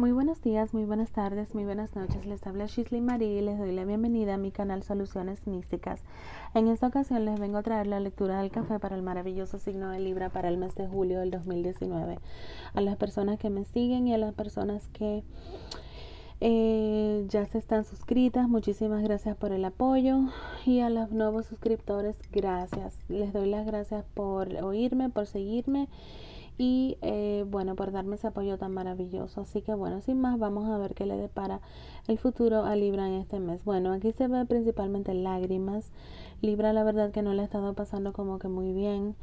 Muy buenos días, muy buenas tardes, muy buenas noches. Les habla Shisley Marie y les doy la bienvenida a mi canal Soluciones Místicas. En esta ocasión les vengo a traer la lectura del café para el maravilloso signo de Libra para el mes de julio del 2019. A las personas que me siguen y a las personas que eh, ya se están suscritas, muchísimas gracias por el apoyo y a los nuevos suscriptores, gracias. Les doy las gracias por oírme, por seguirme y eh, bueno, por darme ese apoyo tan maravilloso. Así que bueno, sin más, vamos a ver qué le depara el futuro a Libra en este mes. Bueno, aquí se ve principalmente lágrimas. Libra la verdad que no le ha estado pasando como que muy bien.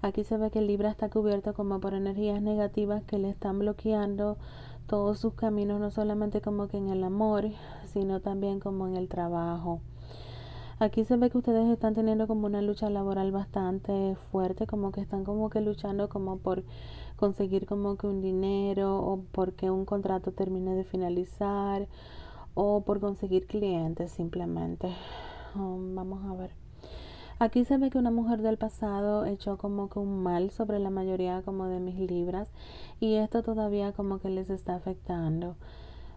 Aquí se ve que Libra está cubierto como por energías negativas que le están bloqueando todos sus caminos, no solamente como que en el amor, sino también como en el trabajo. Aquí se ve que ustedes están teniendo como una lucha laboral bastante fuerte, como que están como que luchando como por conseguir como que un dinero o porque un contrato termine de finalizar o por conseguir clientes simplemente. Um, vamos a ver. Aquí se ve que una mujer del pasado echó como que un mal sobre la mayoría como de mis libras y esto todavía como que les está afectando.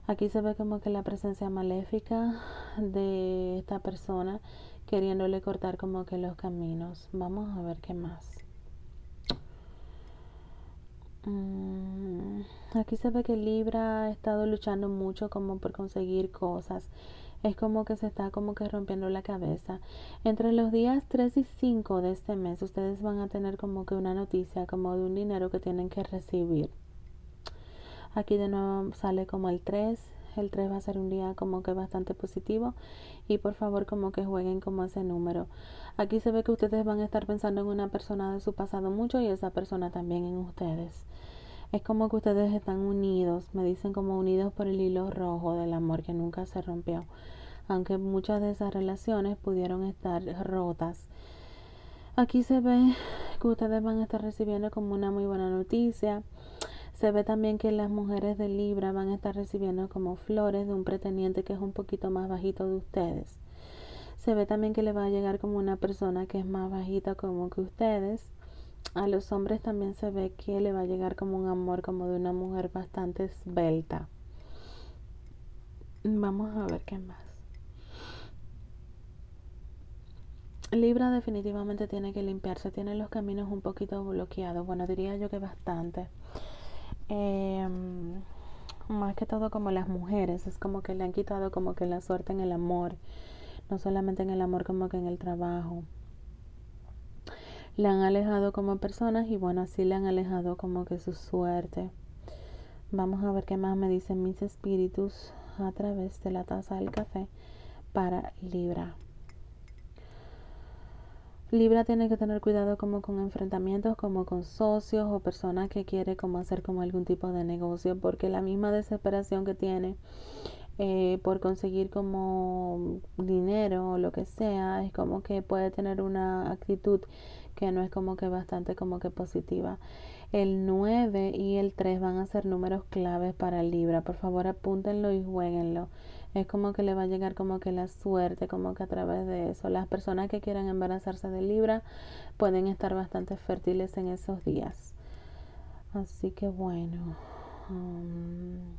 Aquí se ve como que la presencia maléfica de esta persona queriéndole cortar como que los caminos. Vamos a ver qué más. Mm, aquí se ve que Libra ha estado luchando mucho como por conseguir cosas. Es como que se está como que rompiendo la cabeza. Entre los días 3 y 5 de este mes ustedes van a tener como que una noticia como de un dinero que tienen que recibir. Aquí de nuevo sale como el 3. El 3 va a ser un día como que bastante positivo y por favor como que jueguen como ese número. Aquí se ve que ustedes van a estar pensando en una persona de su pasado mucho y esa persona también en ustedes. Es como que ustedes están unidos, me dicen como unidos por el hilo rojo del amor que nunca se rompió, aunque muchas de esas relaciones pudieron estar rotas. Aquí se ve que ustedes van a estar recibiendo como una muy buena noticia se ve también que las mujeres de Libra van a estar recibiendo como flores de un pretendiente que es un poquito más bajito de ustedes. Se ve también que le va a llegar como una persona que es más bajita como que ustedes. A los hombres también se ve que le va a llegar como un amor como de una mujer bastante esbelta. Vamos a ver qué más. Libra definitivamente tiene que limpiarse, tiene los caminos un poquito bloqueados, bueno diría yo que bastante. Em, más que todo como las mujeres, es como que le han quitado como que la suerte en el amor, no solamente en el amor como que en el trabajo. Le han alejado como personas y bueno, así le han alejado como que su suerte. Vamos a ver qué más me dicen mis espíritus a través de la taza del café para Libra. Libra tiene que tener cuidado como con enfrentamientos, como con socios o personas que quiere como hacer como algún tipo de negocio, porque la misma desesperación que tiene eh, por conseguir como dinero o lo que sea, es como que puede tener una actitud que no es como que bastante como que positiva. El 9 y el 3 van a ser números claves para Libra. Por favor, apúntenlo y jueguenlo es como que le va a llegar como que la suerte, como que a través de eso. Las personas que quieran embarazarse de Libra pueden estar bastante fértiles en esos días. Así que bueno. Um,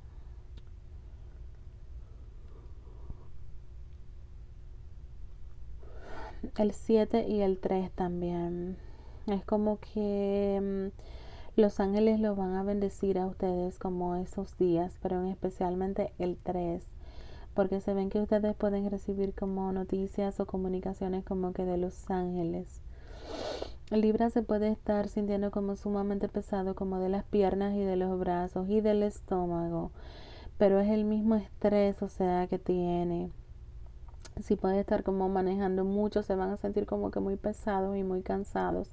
el 7 y el 3 también. Es como que um, los ángeles los van a bendecir a ustedes como esos días, pero en especialmente el 3 porque se ven que ustedes pueden recibir como noticias o comunicaciones como que de los ángeles. Libra se puede estar sintiendo como sumamente pesado, como de las piernas y de los brazos y del estómago, pero es el mismo estrés, o sea, que tiene. Si puede estar como manejando mucho, se van a sentir como que muy pesados y muy cansados,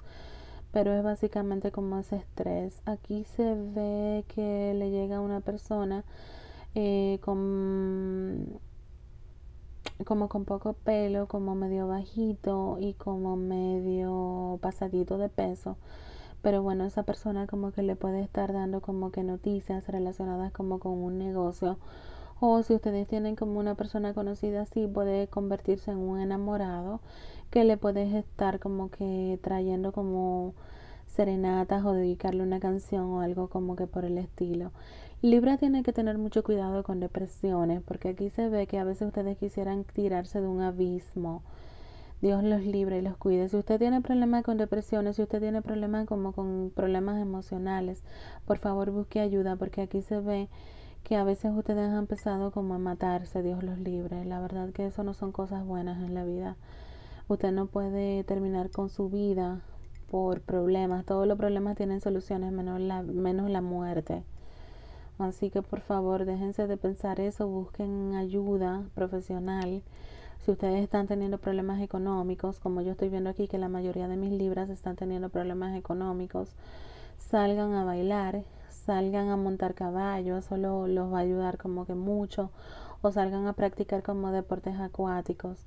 pero es básicamente como ese estrés. Aquí se ve que le llega a una persona eh, con, como con poco pelo, como medio bajito y como medio pasadito de peso. Pero bueno, esa persona como que le puede estar dando como que noticias relacionadas como con un negocio. O si ustedes tienen como una persona conocida así, puede convertirse en un enamorado que le puede estar como que trayendo como serenatas o dedicarle una canción o algo como que por el estilo. Libra tiene que tener mucho cuidado con depresiones porque aquí se ve que a veces ustedes quisieran tirarse de un abismo. Dios los libre y los cuide. Si usted tiene problemas con depresiones, si usted tiene problemas como con problemas emocionales, por favor busque ayuda porque aquí se ve que a veces ustedes han empezado como a matarse, Dios los libre. La verdad que eso no son cosas buenas en la vida. Usted no puede terminar con su vida por problemas. Todos los problemas tienen soluciones, menos la, menos la muerte. Así que por favor, déjense de pensar eso, busquen ayuda profesional. Si ustedes están teniendo problemas económicos, como yo estoy viendo aquí que la mayoría de mis libras están teniendo problemas económicos, salgan a bailar, salgan a montar caballo, eso los va a ayudar como que mucho, o salgan a practicar como deportes acuáticos.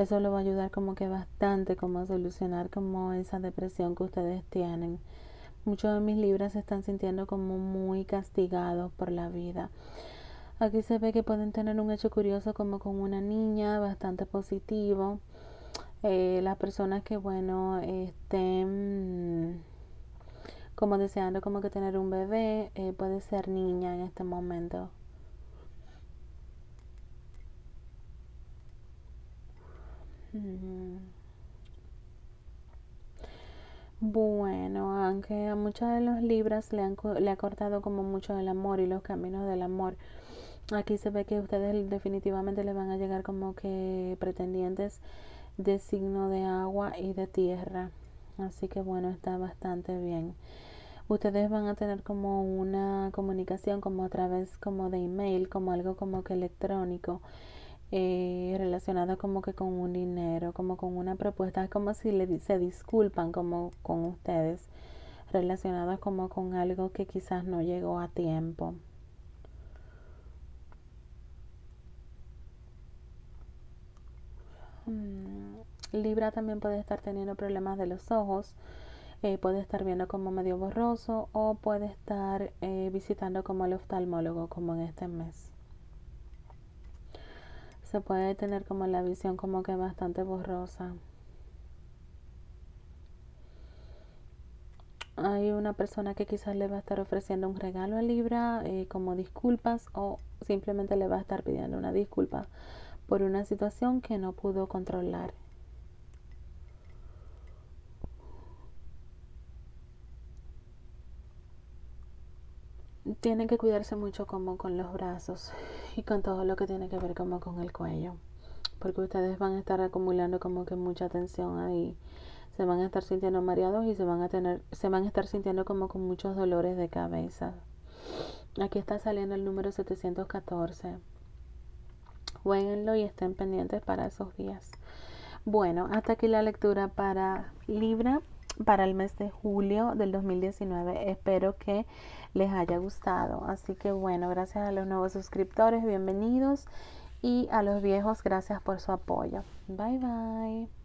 Eso lo va a ayudar como que bastante como a solucionar como esa depresión que ustedes tienen. Muchos de mis libras se están sintiendo como muy castigados por la vida. Aquí se ve que pueden tener un hecho curioso como con una niña, bastante positivo. Eh, las personas que, bueno, estén como deseando como que tener un bebé, eh, puede ser niña en este momento. Bueno, aunque a muchos de los libras le, han, le ha cortado como mucho el amor y los caminos del amor, aquí se ve que ustedes definitivamente le van a llegar como que pretendientes de signo de agua y de tierra. Así que bueno, está bastante bien. Ustedes van a tener como una comunicación como a través como de email, como algo como que electrónico eh, relacionada como que con un dinero, como con una propuesta, como si le, se disculpan como con ustedes, relacionada como con algo que quizás no llegó a tiempo. Mm, Libra también puede estar teniendo problemas de los ojos, eh, puede estar viendo como medio borroso o puede estar eh, visitando como el oftalmólogo como en este mes se puede tener como la visión como que bastante borrosa. Hay una persona que quizás le va a estar ofreciendo un regalo a Libra eh, como disculpas o simplemente le va a estar pidiendo una disculpa por una situación que no pudo controlar tienen que cuidarse mucho como con los brazos y con todo lo que tiene que ver como con el cuello porque ustedes van a estar acumulando como que mucha tensión ahí se van a estar sintiendo mareados y se van a tener se van a estar sintiendo como con muchos dolores de cabeza aquí está saliendo el número 714 jueguenlo y estén pendientes para esos días bueno hasta aquí la lectura para Libra para el mes de julio del 2019. Espero que les haya gustado. Así que bueno, gracias a los nuevos suscriptores, bienvenidos. Y a los viejos, gracias por su apoyo. Bye bye.